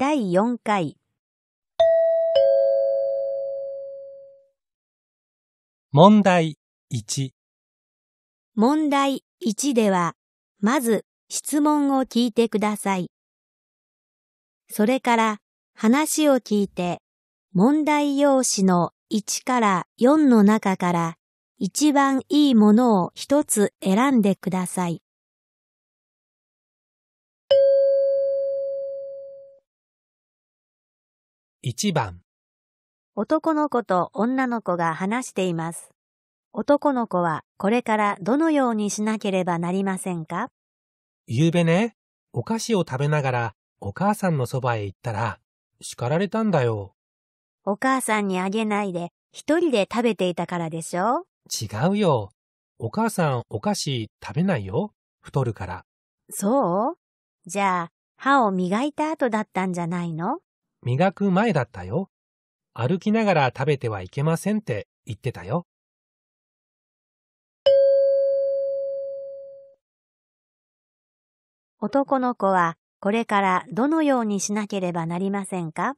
第4回問題1問題1では、まず質問を聞いてください。それから話を聞いて、問題用紙の1から4の中から一番いいものを一つ選んでください。1番男の子と女の子が話しています。男の子はこれからどのようにしなければなりませんか昨夜ね、お菓子を食べながらお母さんのそばへ行ったら叱られたんだよ。お母さんにあげないで一人で食べていたからでしょ違うよ。お母さんお菓子食べないよ。太るから。そうじゃあ歯を磨いた後だったんじゃないの磨く前だったよ。歩きながら食べてはいけませんって言ってたよ。男の子はこれからどのようにしなければなりませんか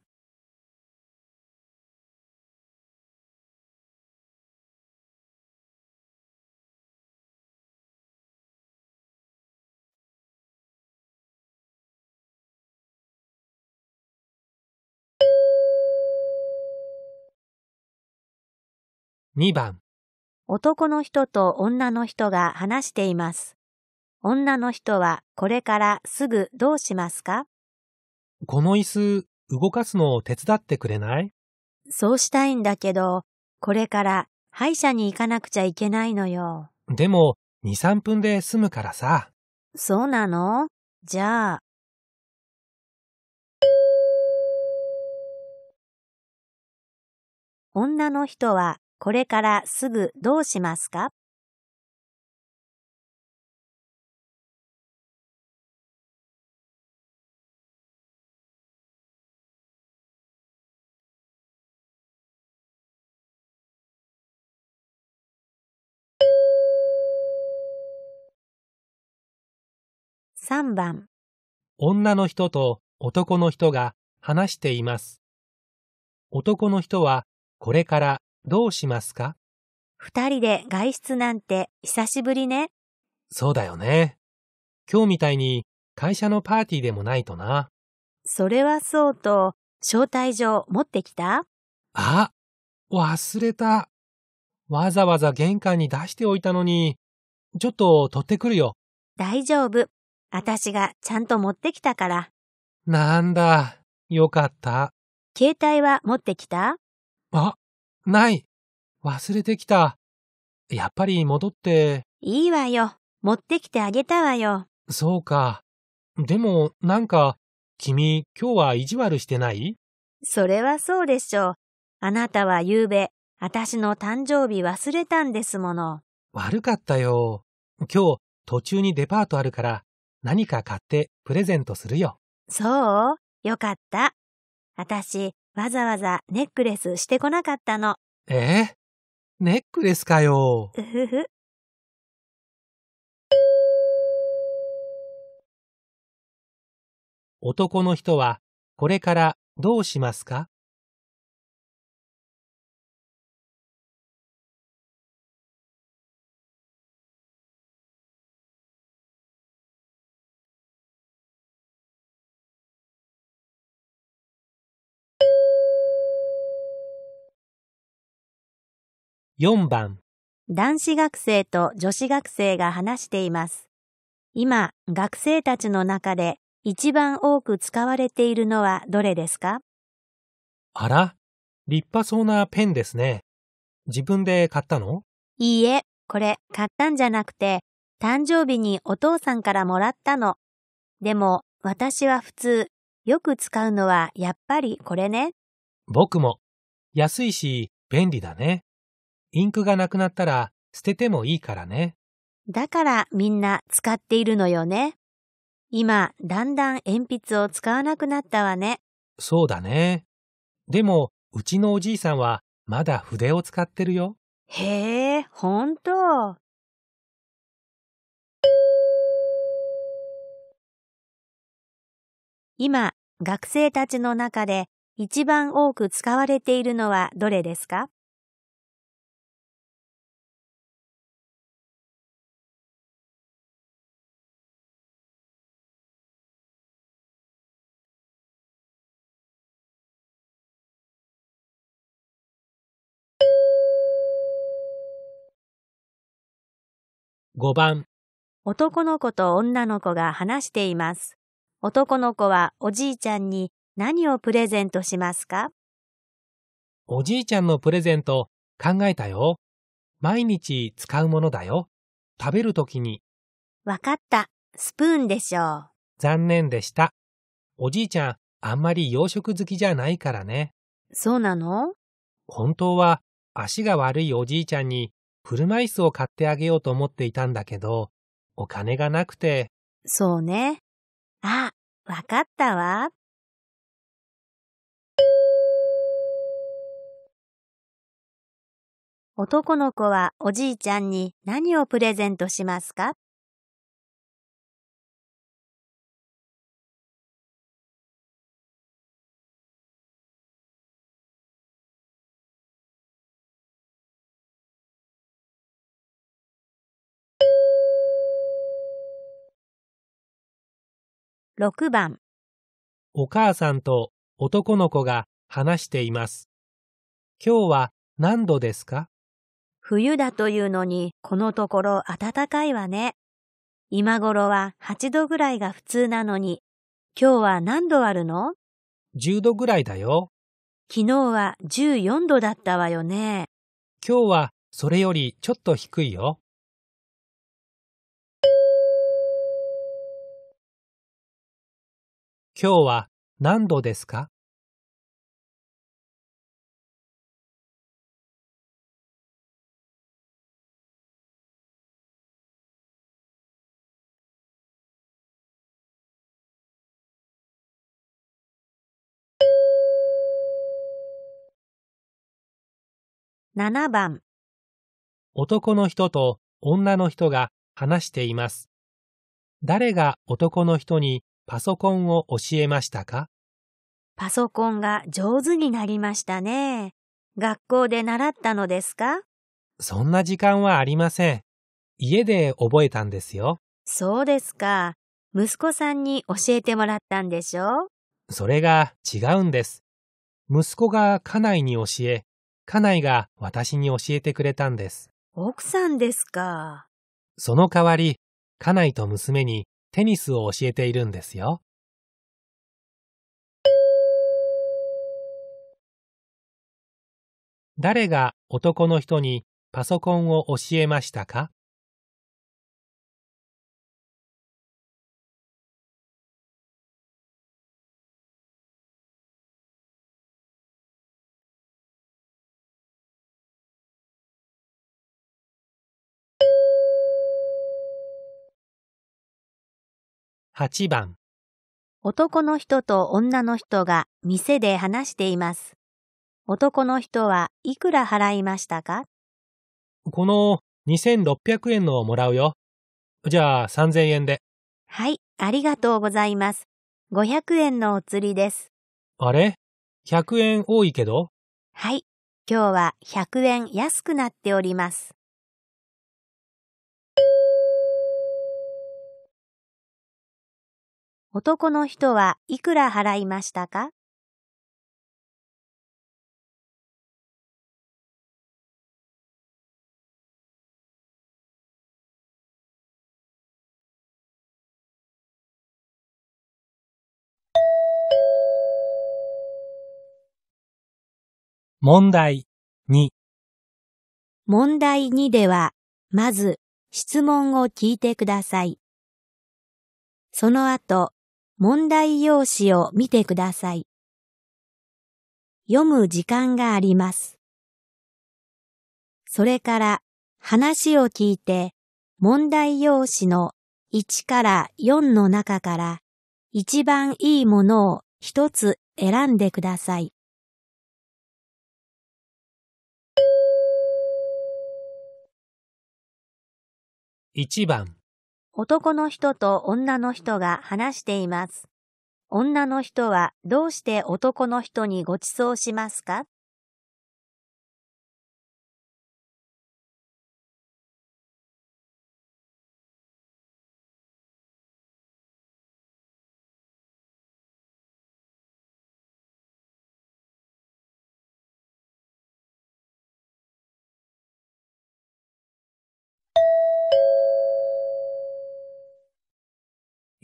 2番男の人と女の人が話しています。女の人はこれからすぐどうしますかこの椅子動かすのを手伝ってくれないそうしたいんだけど、これから歯医者に行かなくちゃいけないのよ。でも2、3分で済むからさ。そうなのじゃあ。女の人はこれからすぐどうしますか3番女の人と男の人が話しています。男の人はこれからどうしますか二人で外出なんて久しぶりね。そうだよね。今日みたいに会社のパーティーでもないとな。それはそうと、招待状持ってきたあ、忘れた。わざわざ玄関に出しておいたのに、ちょっと取ってくるよ。大丈夫。私がちゃんと持ってきたから。なんだ、よかった。携帯は持ってきたあ、ない。忘れてきた。やっぱり戻って。いいわよ。持ってきてあげたわよ。そうか。でも、なんか、君、今日は意地悪してないそれはそうでしょう。あなたは夕べ、私の誕生日忘れたんですもの。悪かったよ。今日、途中にデパートあるから、何か買ってプレゼントするよ。そうよかった。私、わざわざネックレスしてこなかったの。えネックレスかよ。うふふ。男の人はこれからどうしますか4番男子学生と女子学生が話しています。今、学生たちの中で一番多く使われているのはどれですかあら、立派そうなペンですね。自分で買ったのいいえ、これ買ったんじゃなくて、誕生日にお父さんからもらったの。でも、私は普通、よく使うのはやっぱりこれね。僕も。安いし、便利だね。インクがなくなったら捨ててもいいからね。だからみんな使っているのよね。今、だんだん鉛筆を使わなくなったわね。そうだね。でも、うちのおじいさんはまだ筆を使ってるよ。へえ、ほんと。今、学生たちの中で一番多く使われているのはどれですか5番男の子と女の子が話しています。男の子はおじいちゃんに何をプレゼントしますかおじいちゃんのプレゼント考えたよ。毎日使うものだよ。食べるときに。わかった。スプーンでしょう。残念でした。おじいちゃん、あんまり洋食好きじゃないからね。そうなの本当は足が悪いおじいちゃんに車椅子を買ってあげようと思っていたんだけど、お金がなくて。そうね。あ、わかったわ。男の子はおじいちゃんに何をプレゼントしますか6番お母さんと男の子が話しています。今日は何度ですか冬だというのにこのところ暖かいわね。今頃は8度ぐらいが普通なのに、今日は何度あるの ?10 度ぐらいだよ。昨日は14度だったわよね。今日はそれよりちょっと低いよ。今日は何度ですか7番男の人と女の人が話しています。誰が男の人にパソコンを教えましたかパソコンが上手になりましたね。学校で習ったのですかそんな時間はありません。家で覚えたんですよ。そうですか。息子さんに教えてもらったんでしょうそれが違うんです。息子が家内に教え、家内が私に教えてくれたんです。奥さんですか。その代わり、家内と娘にテニスを教えているんですよ。誰が男の人にパソコンを教えましたか8番男の人と女の人が店で話しています。男の人はいくら払いましたかこの2600円のをもらうよ。じゃあ3000円で。はい、ありがとうございます。500円のお釣りです。あれ ?100 円多いけどはい、今日は100円安くなっております。男の人はいくら払いましたか問題2問題2では、まず質問を聞いてください。その後、問題用紙を見てください。読む時間があります。それから話を聞いて問題用紙の1から4の中から一番いいものを一つ選んでください。1番男の人と女の人が話しています。女の人はどうして男の人にご馳走しますか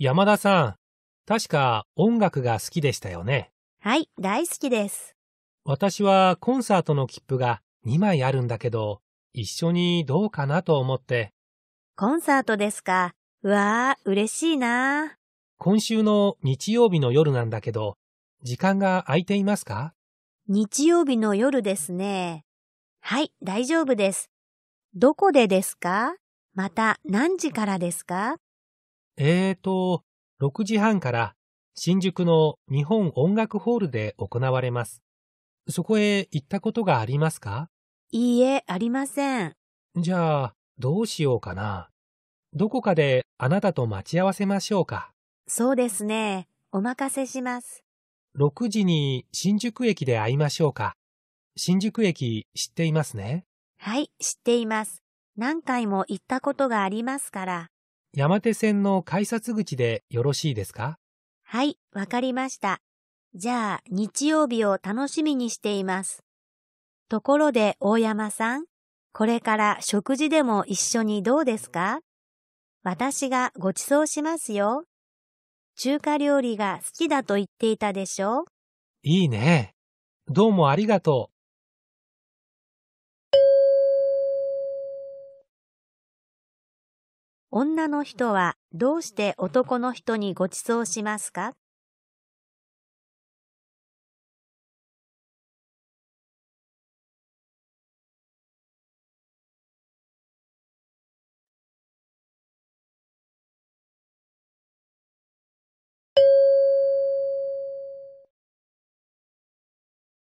山田さん、確か音楽が好きでしたよね。はい、大好きです。私はコンサートの切符が2枚あるんだけど、一緒にどうかなと思って。コンサートですか。うわー、嬉しいな今週の日曜日の夜なんだけど、時間が空いていますか日曜日の夜ですね。はい、大丈夫です。どこでですかまた何時からですかえーと、6時半から新宿の日本音楽ホールで行われます。そこへ行ったことがありますかいいえ、ありません。じゃあ、どうしようかな。どこかであなたと待ち合わせましょうか。そうですね。お任せします。6時に新宿駅で会いましょうか。新宿駅知っていますね。はい、知っています。何回も行ったことがありますから。山手線の改札口でよろしいですかはい、わかりました。じゃあ、日曜日を楽しみにしています。ところで、大山さん、これから食事でも一緒にどうですか私がご馳走しますよ。中華料理が好きだと言っていたでしょいいね。どうもありがとう。女の人はどうして男の人にご馳走しますか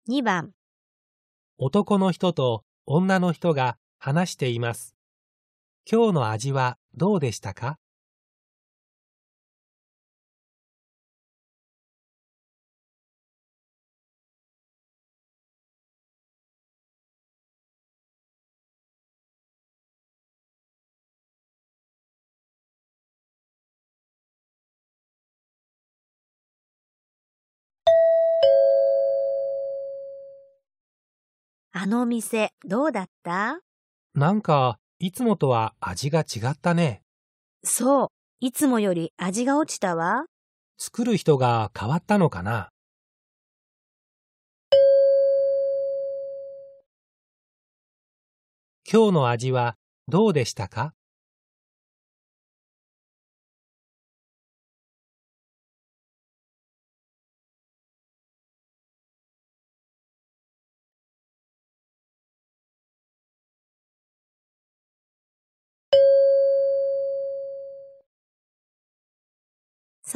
2番男の人と女の人が話しています。今日の味はどうでしたかあの店どうだったなんかいつもとは味が違ったね。そう、いつもより味が落ちたわ。作る人が変わったのかな今日の味はどうでしたか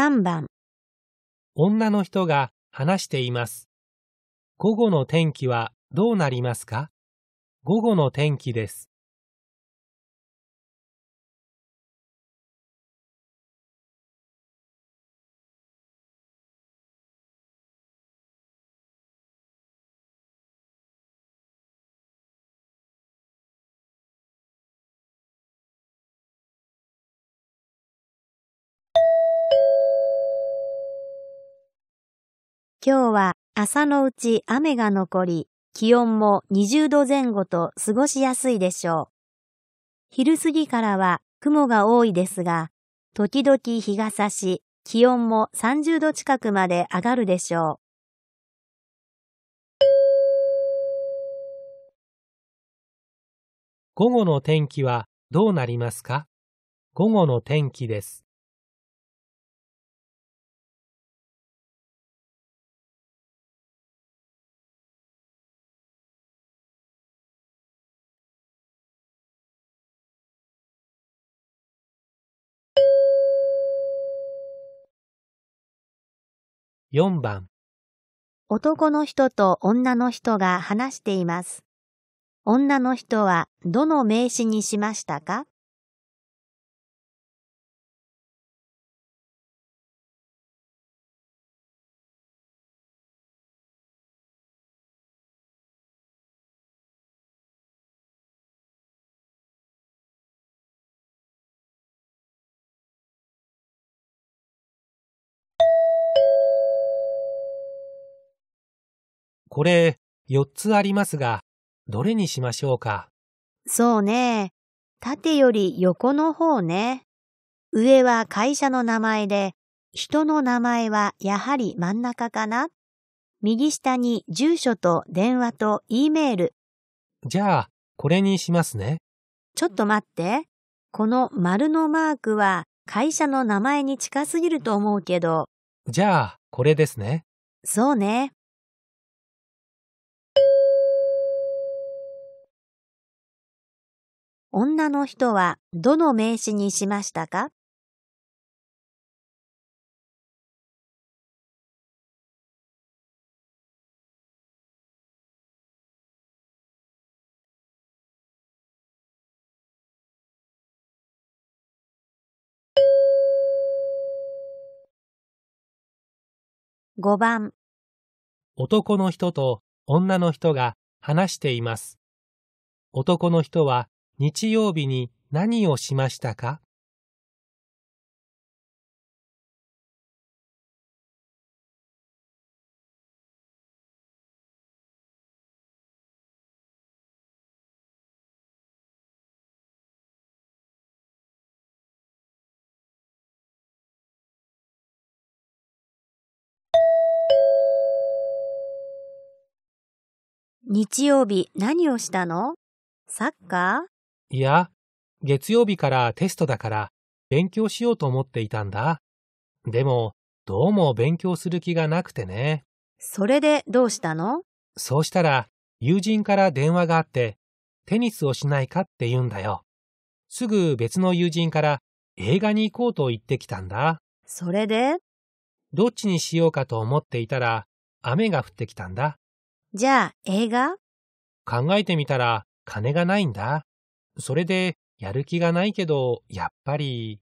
3番女の人が話しています。午後の天気はどうなりますか午後の天気です。今日は朝のうち雨が残り、気温も20度前後と過ごしやすいでしょう。昼過ぎからは雲が多いですが、時々日が差し、気温も30度近くまで上がるでしょう。午後の天気はどうなりますか午後の天気です。4番男の人と女の人が話しています。女の人はどの名詞にしましたかこれ、4つありますが、どれにしましょうかそうね。縦より横の方ね。上は会社の名前で、人の名前はやはり真ん中かな。右下に住所と電話と E メール。じゃあ、これにしますね。ちょっと待って。この丸のマークは会社の名前に近すぎると思うけど。じゃあ、これですね。そうね。女の人はどの名詞にしましたか5番男の人と女の人が話しています。男の人は日曜日に何をしましたか日曜日何をしたのサッカーいや、月曜日からテストだから勉強しようと思っていたんだ。でも、どうも勉強する気がなくてね。それでどうしたのそうしたら、友人から電話があって、テニスをしないかって言うんだよ。すぐ別の友人から映画に行こうと言ってきたんだ。それでどっちにしようかと思っていたら、雨が降ってきたんだ。じゃあ、映画考えてみたら、金がないんだ。それで、やる気がないけど、やっぱり。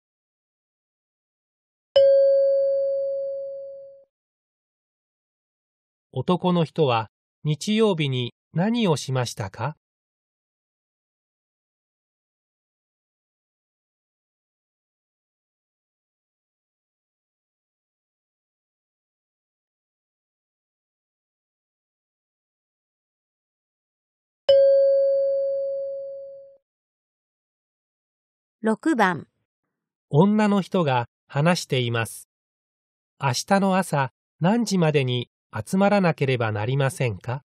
男の人は日曜日に何をしましたか6番女の人が話しています。明日の朝何時までに集まらなければなりませんか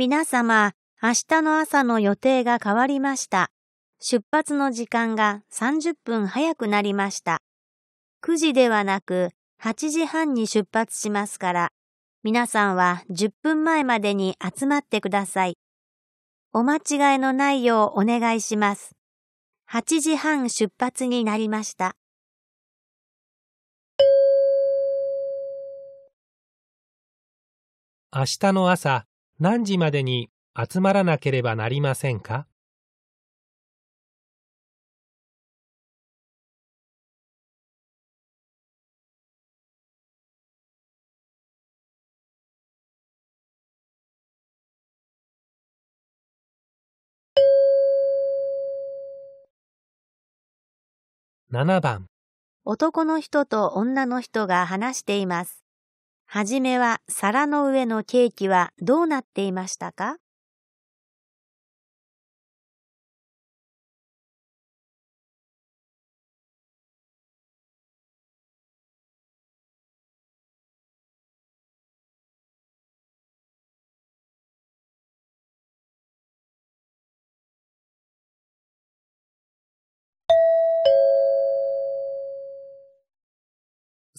皆様、明日の朝の予定が変わりました。出発の時間が30分早くなりました。9時ではなく8時半に出発しますから、皆さんは10分前までに集まってください。お間違いのないようお願いします。8時半出発になりました。明日の朝、何時までに集まらなければなりませんか7番男の人と女の人が話しています。はじめは皿の上のケーキはどうなっていましたか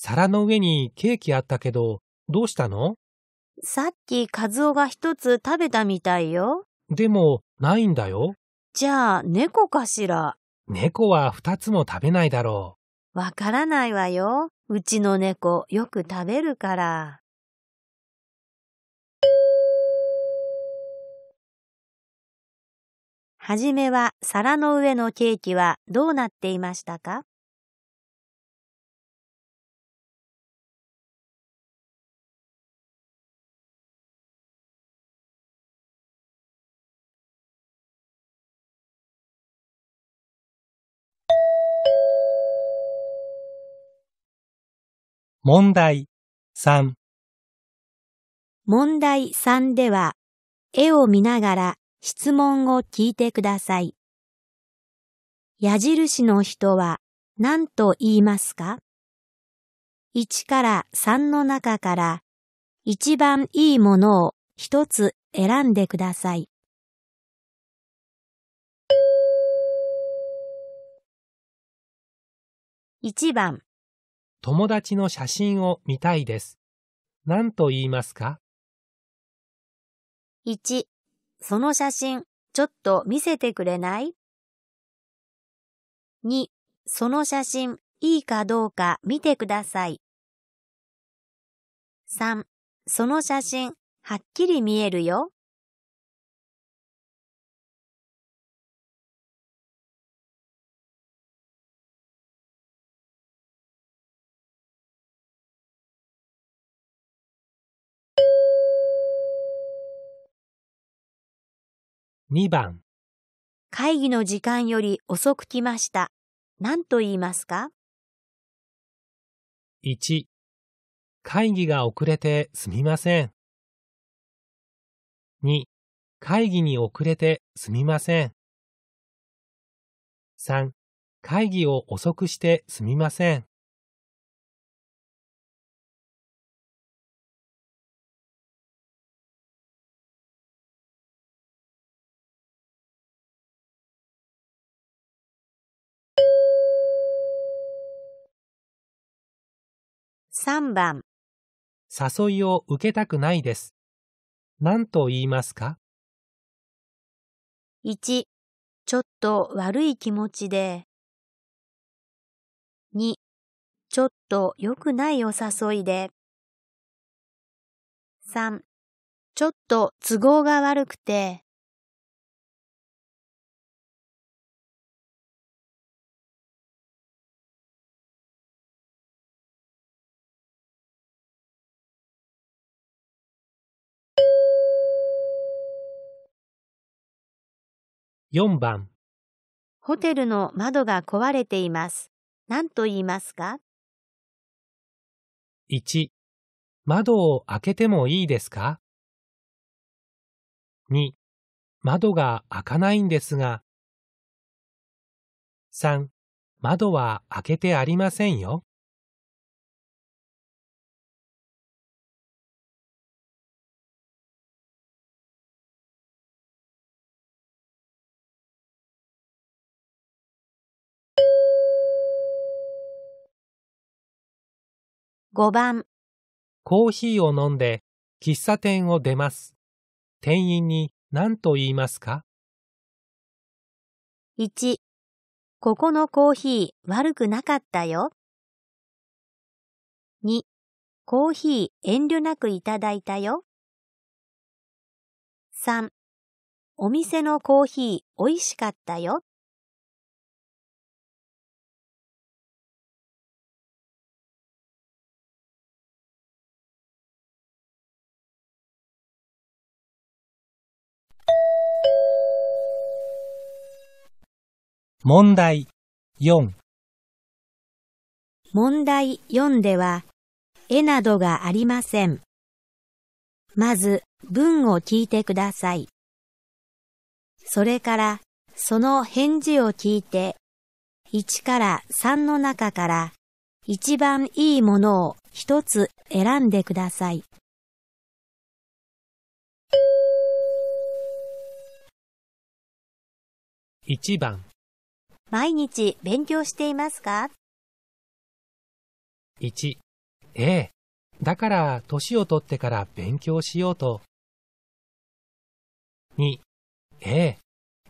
皿の上にケーキあったけど、どうしたのさっきカズオが一つ食べたみたいよ。でも、ないんだよ。じゃあ、猫かしら。猫は二つも食べないだろう。わからないわよ。うちの猫、よく食べるから。はじめは皿の上のケーキはどうなっていましたか問題3問題3では、絵を見ながら質問を聞いてください。矢印の人は何と言いますか ?1 から3の中から一番いいものを一つ選んでください。1番友達の写真を見たいです。何と言いますか ?1、その写真、ちょっと見せてくれない ?2、その写真、いいかどうか見てください。3、その写真、はっきり見えるよ。2番会議の時間より遅く来ました。何と言いますか ?1 会議が遅れてすみません。2会議に遅れてすみません。3会議を遅くしてすみません。3番誘いを受けたくないです。何と言いますか ?1、ちょっと悪い気持ちで。2、ちょっと良くないお誘いで。3、ちょっと都合が悪くて。4番ホテルの窓が壊れています。何と言いますか ?1 窓を開けてもいいですか ?2 窓が開かないんですが3窓は開けてありませんよ。5番コーヒーを飲んで喫茶店を出ます。店員に何と言いますか ?1 ここのコーヒー悪くなかったよ。2コーヒー遠慮なくいただいたよ。3お店のコーヒー美味しかったよ。問題4問題4では、絵などがありません。まず、文を聞いてください。それから、その返事を聞いて、1から3の中から、一番いいものを一つ選んでください。1番毎日勉強していますか ?1、ええ。だから、年を取ってから勉強しようと。2、ええ。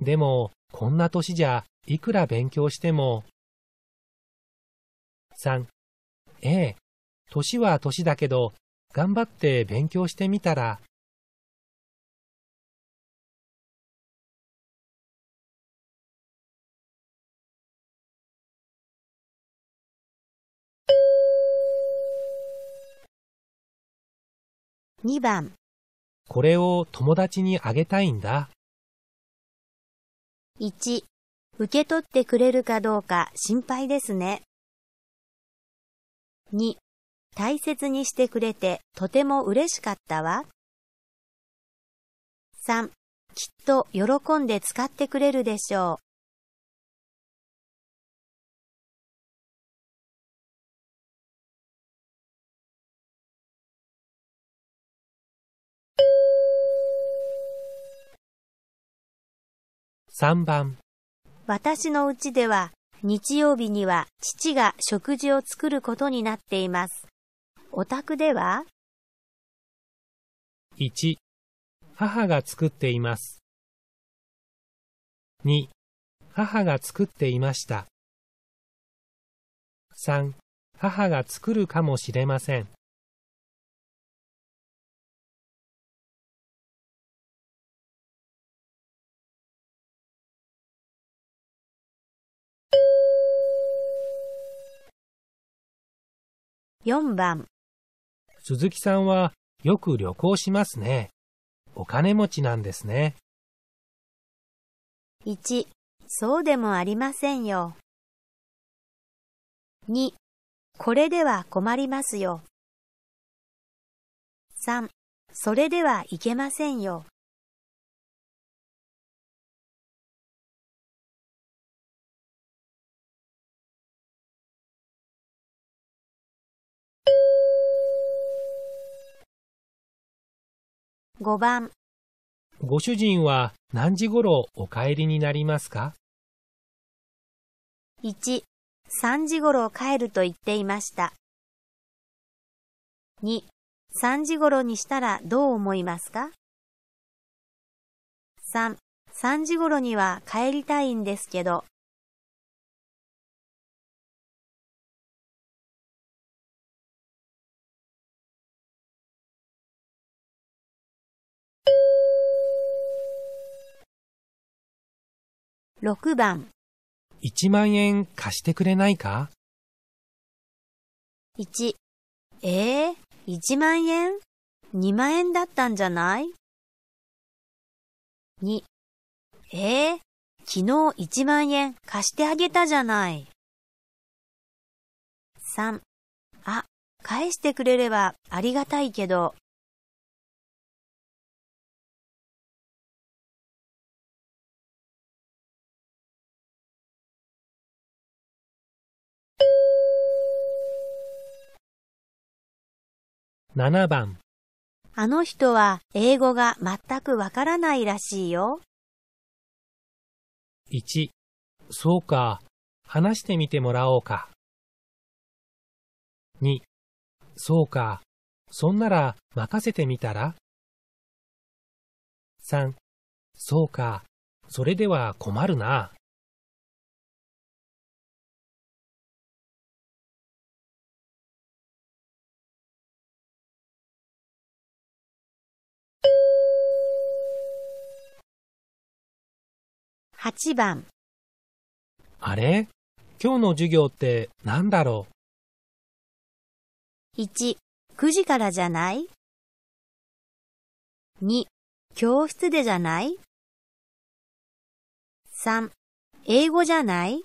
でも、こんな年じゃ、いくら勉強しても。3、ええ。年は年だけど、頑張って勉強してみたら。2番これを友達にあげたいんだ。1受け取ってくれるかどうか心配ですね。2大切にしてくれてとても嬉しかったわ。3きっと喜んで使ってくれるでしょう。3番私のうちでは日曜日には父が食事を作ることになっています。お宅では ?1 母が作っています。2母が作っていました。3母が作るかもしれません。4番鈴木さんはよく旅行しますね。お金持ちなんですね。1、そうでもありませんよ。2、これでは困りますよ。3、それではいけませんよ。5番ご主人は何時頃お帰りになりますか ?1、3時頃帰ると言っていました。2、3時頃にしたらどう思いますか ?3、3時頃には帰りたいんですけど、6番1万円貸してくれないか ?1 えー、1万円 ?2 万円だったんじゃない ?2 えー、昨日1万円貸してあげたじゃない。3あ、返してくれればありがたいけど7番あの人は英語が全くわからないらしいよ。1そうか話してみてもらおうか2そうかそんなら任せてみたら3そうかそれでは困るな。8番あれ今日の授業って何だろう ?1、9時からじゃない ?2、教室でじゃない ?3、英語じゃない